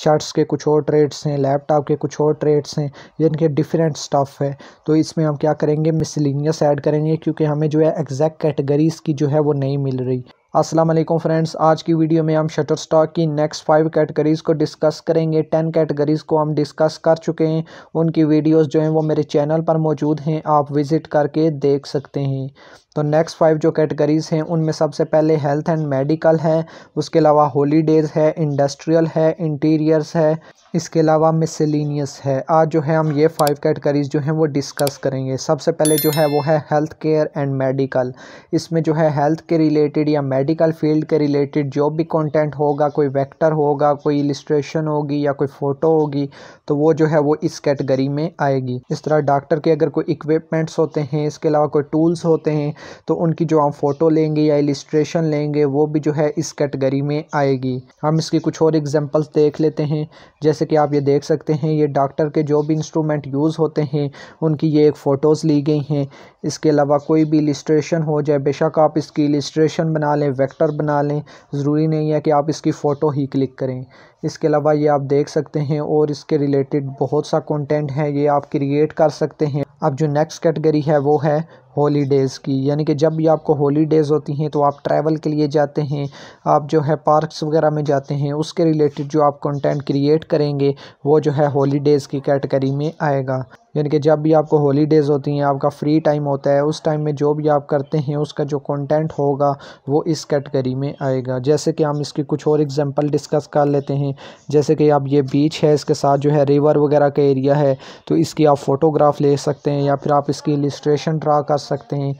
shirts के कुछ और ट्रेड्स हैं लैपटॉप के कुछ और ट्रेड्स हैं जिनके इनके डिफरेंट स्टफ़ है तो इसमें हम क्या करेंगे मिसलिनियस ऐड करेंगे क्योंकि हमें जो है एग्जैक्ट कैटेगरीज़ की जो है वो नहीं मिल रही अस्सलाम वालेकुम फ्रेंड्स आज की वीडियो में हम शटर स्टॉक की नेक्स्ट फाइव कैटेगरीज़ को डिस्कस करेंगे टेन कैटेगरीज़ को हम डिस्कस कर चुके हैं उनकी वीडियोस जो हैं वो मेरे चैनल पर मौजूद हैं आप विज़िट करके देख सकते हैं तो नेक्स्ट फाइव जो कैटेगरीज़ हैं उनमें सबसे पहले हेल्थ एंड मेडिकल है उसके अलावा हॉलीडेज़ है इंडस्ट्रियल है इंटीरियर्स है इसके अलावा मिसलिनियस है आज जो है हम ये फाइव कैटेगरीज जो हैं वो डिस्कस करेंगे सबसे पहले जो है वो है हेल्थ केयर एंड मेडिकल इसमें जो है हेल्थ के रिलेटेड या मेडिकल फील्ड के रिलेटेड जो भी कंटेंट होगा कोई वेक्टर होगा कोई इलिस्ट्रेशन होगी या कोई फ़ोटो होगी तो वो जो है वो इस कैटेगरी में आएगी इस तरह डॉक्टर के अगर कोई इक्विपमेंट्स होते हैं इसके अलावा कोई टूल्स होते हैं तो उनकी जो हम फ़ोटो लेंगे या इलिस्ट्रेशन लेंगे वो भी जो है इस कैटेगरी में आएगी हम इसकी कुछ और एग्जाम्पल्स देख लेते हैं जैसे जैसे कि आप ये देख सकते हैं ये डॉक्टर के जो भी इंस्ट्रूमेंट यूज़ होते हैं उनकी ये एक फ़ोटोज़ ली गई हैं इसके अलावा कोई भी इलिस्ट्रेशन हो जाए बेशक आप इसकी इलिस्ट्रेशन बना लें वेक्टर बना लें ज़रूरी नहीं है कि आप इसकी फ़ोटो ही क्लिक करें इसके अलावा ये आप देख सकते हैं और इसके रिलेटेड बहुत सा कंटेंट है ये आप क्रिएट कर सकते हैं अब जो नेक्स्ट कैटेगरी है वो है हॉलीडेज़ की यानी कि जब भी आपको हॉलीडेज़ होती हैं तो आप ट्रैवल के लिए जाते हैं आप जो है पार्क्स वगैरह में जाते हैं उसके रिलेटेड जो आप कंटेंट क्रिएट करेंगे वो जो है हॉलीडेज़ की कैटेगरी में आएगा यानी कि जब भी आपको हॉलीडेज़ होती हैं आपका फ्री टाइम होता है उस टाइम में जो भी आप करते हैं उसका जो कंटेंट होगा वो इस कैटेगरी में आएगा जैसे कि हम इसकी कुछ और एग्जांपल डिस्कस कर लेते हैं जैसे कि आप ये बीच है इसके साथ जो है रिवर वगैरह का एरिया है तो इसकी आप फ़ोटोग्राफ ले सकते हैं या फिर आप इसकी इलिस्ट्रेशन ड्रा कर सकते हैं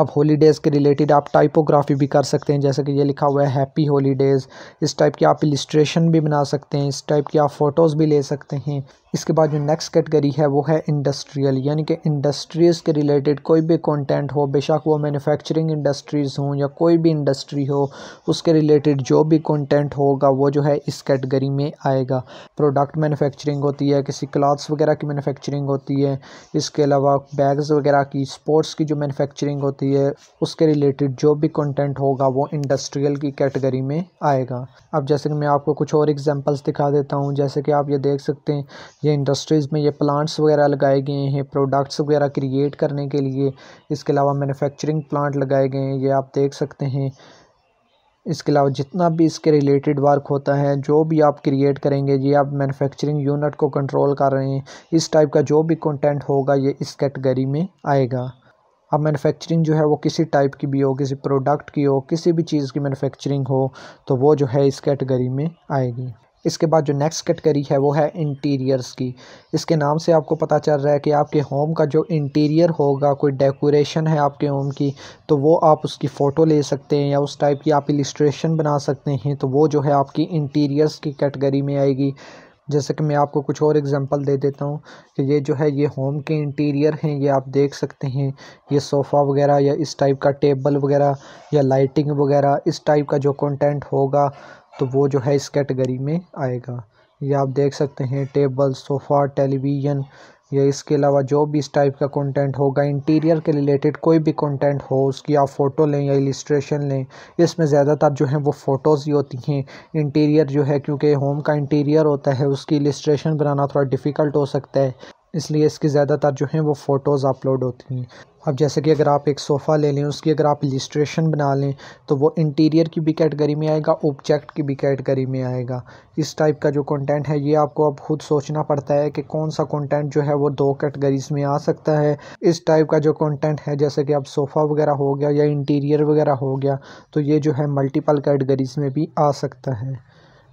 अब हॉलीडेज़ के रिलेटेड आप टाइपोग्राफी भी कर सकते हैं जैसे कि ये लिखा हुआ है हैप्पी हॉलीडेज़ इस टाइप की आप इलिस्ट्रेशन भी बना सकते हैं इस टाइप की आप फ़ोटोज़ भी ले सकते हैं इसके बाद जो नेक्स्ट कैटेगरी है वो है इंडस्ट्रियल यानी कि इंडस्ट्रीज़ के रिलेटेड कोई भी कंटेंट हो बेशक वो मैन्युफैक्चरिंग इंडस्ट्रीज़ हों या कोई भी इंडस्ट्री हो उसके रिलेटेड जो भी कंटेंट होगा वो जो है इस कैटेगरी में आएगा प्रोडक्ट मैन्युफैक्चरिंग होती है किसी क्लॉथ्स वगैरह की मैनुफेक्चरिंग होती है इसके अलावा बैग्स वगैरह की स्पोर्ट्स की जो मैनुफैक्चरिंग होती है हुई है उसके रिलेटेड जो भी कंटेंट होगा वो इंडस्ट्रियल की कैटेगरी में आएगा अब जैसे कि मैं आपको कुछ और एग्जांपल्स दिखा देता हूँ जैसे कि आप ये देख सकते हैं ये इंडस्ट्रीज़ में ये प्लांट्स वगैरह लगाए गए हैं प्रोडक्ट्स वगैरह क्रिएट करने के लिए इसके अलावा मैनुफेक्चरिंग प्लांट लगाए गए हैं ये आप देख सकते हैं इसके अलावा जितना भी इसके रिलेटेड वर्क होता है जो भी आप क्रिएट करेंगे ये आप मैन्युफैक्चरिंग यूनिट को कंट्रोल कर रहे हैं इस टाइप का जो भी कंटेंट होगा ये इस कैटेगरी में आएगा अब मैन्युफैक्चरिंग जो है वो किसी टाइप की भी हो किसी प्रोडक्ट की हो किसी भी चीज़ की मैन्युफैक्चरिंग हो तो वो जो है इस कैटेगरी में आएगी इसके बाद जो नेक्स्ट कैटेगरी है वो है इंटीरियर्स की इसके नाम से आपको पता चल रहा है कि आपके होम का जो इंटीरियर होगा कोई डेकोरेशन है आपके होम की तो वो आप उसकी फ़ोटो ले सकते हैं या उस टाइप की आप इलिस्ट्रेशन बना सकते हैं तो वो जो है आपकी इंटीरियर्स की कैटेगरी में आएगी जैसे कि मैं आपको कुछ और एग्जांपल दे देता हूँ कि ये जो है ये होम के इंटीरियर हैं ये आप देख सकते हैं ये सोफ़ा वगैरह या इस टाइप का टेबल वगैरह या लाइटिंग वगैरह इस टाइप का जो कंटेंट होगा तो वो जो है इस कैटेगरी में आएगा ये आप देख सकते हैं टेबल सोफ़ा टेलीविज़न या इसके अलावा जो भी इस टाइप का कंटेंट होगा इंटीरियर के रिलेटेड कोई भी कंटेंट हो उसकी आप फ़ोटो लें या इलिस्ट्रेशन लें इसमें ज़्यादातर जो है वो फ़ोटोज़ ही होती हैं इंटीरियर जो है क्योंकि होम का इंटीरियर होता है उसकी इलिस्ट्रेशन बनाना थोड़ा डिफ़िकल्ट हो सकता है इसलिए इसकी ज़्यादातर जो हैं वो फ़ोटोज़ अपलोड होती हैं अब जैसे कि अगर आप एक सोफ़ा ले लें उसकी अगर आप इलिस्ट्रेशन बना लें तो वो इंटीरियर की भी कैटेगरी में आएगा ऑब्जेक्ट की भी कैटेगरी में आएगा इस टाइप का जो कंटेंट है ये आपको अब खुद सोचना पड़ता है कि कौन सा कंटेंट जो है वो दो कैटेगरीज में आ सकता है इस टाइप का जो कंटेंट है जैसे कि अब सोफ़ा वगैरह हो गया या इंटीरियर वगैरह हो गया तो ये जो है मल्टीपल कैटेगरीज में भी आ सकता है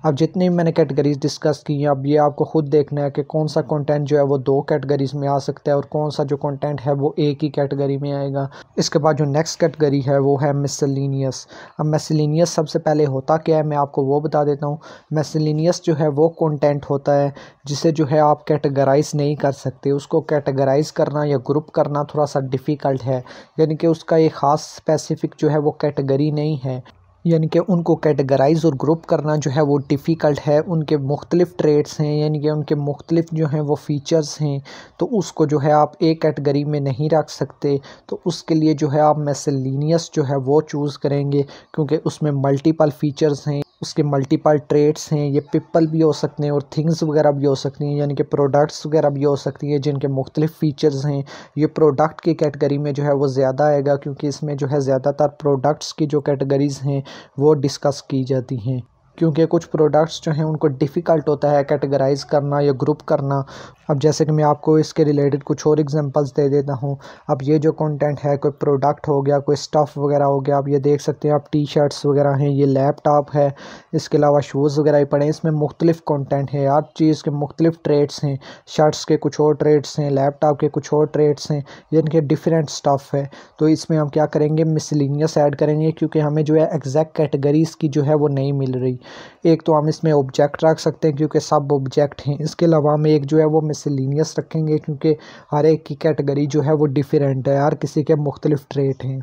अब जितनी मैंने कैटेगरीज़ डिस्कस की हैं अब ये आपको खुद देखना है कि कौन सा कंटेंट जो है वो दो कैटेगरीज़ में आ सकता है और कौन सा जो कंटेंट है वो एक ही कैटेगरी में आएगा इसके बाद जो नेक्स्ट कैटेगरी है वो है मिसलिनियस अब मिसलिनियस सबसे पहले होता क्या है मैं आपको वो बता देता हूँ मिसलिनियस जो है वो कॉन्टेंट होता है जिसे जो है आप कैटेगराइज नहीं कर सकते उसको कैटेगराइज करना या ग्रुप करना थोड़ा सा डिफ़िकल्ट है यानी कि उसका एक ख़ास स्पेसिफिक जो है वो कैटेगरी नहीं है यानी कि उनको कैटेगराइज और ग्रुप करना जो है वो डिफ़िकल्ट है उनके मुख्तलिफ़ ट्रेड्स हैं यानी कि उनके मुख्तलिफ़ जो हैं वो फ़ीचर्स हैं तो उसको जो है आप एक कैटेगरी में नहीं रख सकते तो उसके लिए जो है आप मेसेलिनियस जो है वो चूज़ करेंगे क्योंकि उसमें मल्टीपल फ़ीचर्स हैं उसके मल्टीपल ट्रेड्स हैं ये पीपल भी हो सकते हैं और थिंग्स वगैरह भी हो सकती हैं यानी कि प्रोडक्ट्स वगैरह भी हो सकती हैं जिनके मुख्तलिफ फ़ीचर्स हैं ये प्रोडक्ट की कैटेगरी में जो है वो ज़्यादा आएगा क्योंकि इसमें जो है ज़्यादातर प्रोडक्ट्स की जो कैटेगरीज़ हैं वो डिस्कस की जाती हैं क्योंकि कुछ प्रोडक्ट्स जो हैं उनको डिफ़िकल्ट होता है कैटेगराइज करना या ग्रुप करना अब जैसे कि मैं आपको इसके रिलेटेड कुछ और एग्जांपल्स दे देता हूँ अब ये जो कंटेंट है कोई प्रोडक्ट हो गया कोई स्टफ़ वगैरह हो गया आप ये देख सकते हैं आप टी शर्ट्स वगैरह हैं ये लैपटॉप है इसके अलावा शूज़ वगैरह ही पड़े इसमें मुख्तलिफ कॉन्टेंट है हर चीज़ के मुख्तलिफ ट्रेड्स हैं शर्ट्स के कुछ और ट्रेड्स हैं लैपटॉप के कुछ और ट्रेड्स हैं जिनके डिफरेंट स्टफ़ है तो इसमें हम क्या करेंगे मिसलिनियस ऐड करेंगे क्योंकि हमें जो है एग्जैक्ट कैटेगरीज़ की जो है वो नहीं मिल रही एक तो हम इसमें ऑब्जेक्ट रख सकते हैं क्योंकि सब ऑब्जेक्ट हैं इसके अलावा हम एक जो है वो मिसलिनियस रखेंगे क्योंकि हर एक की कैटेगरी जो है वो डिफरेंट है हर किसी के मुख्तलिफ ट्रेट हैं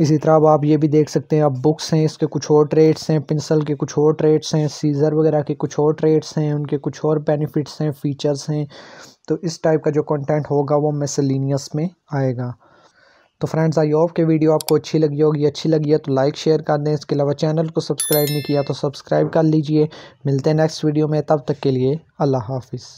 इसी तरह अब आप ये भी देख सकते हैं अब बुक्स हैं इसके कुछ और ट्रेड्स हैं पेंसिल के कुछ और ट्रेड्स हैं सीज़र वगैरह के कुछ और ट्रेड्स हैं उनके कुछ और बेनिफिट्स हैं फीचर्स हैं तो इस टाइप का जो कंटेंट होगा वो मिसलिनियस में आएगा तो फ्रेंड्स आई होप के वीडियो आपको अच्छी लगी होगी अच्छी लगी है तो लाइक शेयर कर दें इसके अलावा चैनल को सब्सक्राइब नहीं किया तो सब्सक्राइब कर लीजिए मिलते हैं नेक्स्ट वीडियो में तब तक के लिए अल्लाह हाफिज़